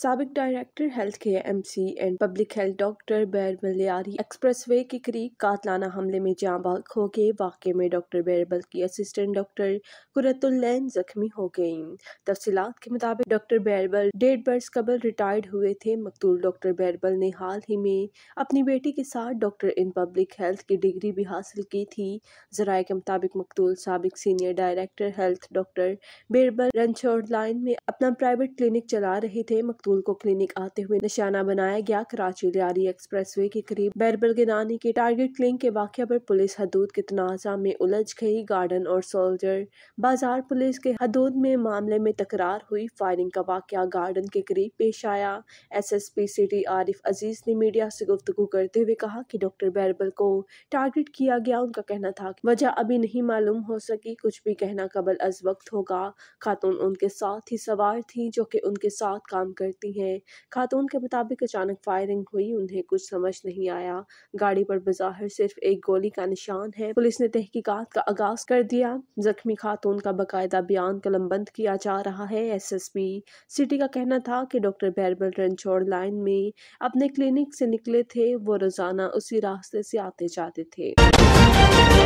सबक director health care M C and public health doctor बैर मलियारी एक्सप्रेस वे के करीब कातलाना हमले में जहाँ बाग हो गए वाक़े में डॉक्टर बैरबल की असिस्टेंट डॉक्टर कुरतुल्लैन जख्मी हो गई तफसीत के मुताबिक डॉक्टर बैरबल डेढ़ बर्स कबल रिटायर्ड हुए थे मकतूल डॉक्टर बैरबल ने हाल ही में अपनी बेटी के साथ डॉक्टर इन पब्लिक हेल्थ की डिग्री भी हासिल की थी जराये के मुताबिक मकतूल सबक सीनियर डायरेक्टर हेल्थ डॉक्टर बैरबल रनछोड़ लाइन में अपना प्राइवेट क्लिनिक चला रहे थे मकतूल खातून को क्लिनिक आते हुए निशाना बनाया गया कराची लियारी वे के करीब बैरबल गिदानी के टारगेट क्लिंग के वाक्य पर पुलिस हदूद के तनाजा में उलझ गई गार्डन और सोल्जर बाजार पुलिस के हदूद में मामले में तकरार हुई फायरिंग का वाक्य गार्डन के करीब पेश आया S S P C D Arif Aziz ने मीडिया से गुफ्तु करते हुए कहा कि डॉक्टर बैरबल को टारगेट किया गया उनका कहना था वजह अभी नहीं मालूम हो सकी कुछ भी कहना कबल अज वक्त होगा खातून उनके साथ ही सवार थी जो कि उनके साथ काम करती सकती हैं खातून के मुताबिक अचानक फायरिंग हुई उन्हें कुछ समझ नहीं आया गाड़ी पर बाहर सिर्फ एक गोली का निशान है पुलिस ने तहकीकात का आगाज कर दिया जख्मी खातून का बाकायदा बयान कलमबंद किया जा रहा है पी सिटी का कहना था कि डॉक्टर बैरबल रनछोड़ लाइन में अपने क्लिनिक से निकले थे वो रोजाना उसी रास्ते से आते जाते थे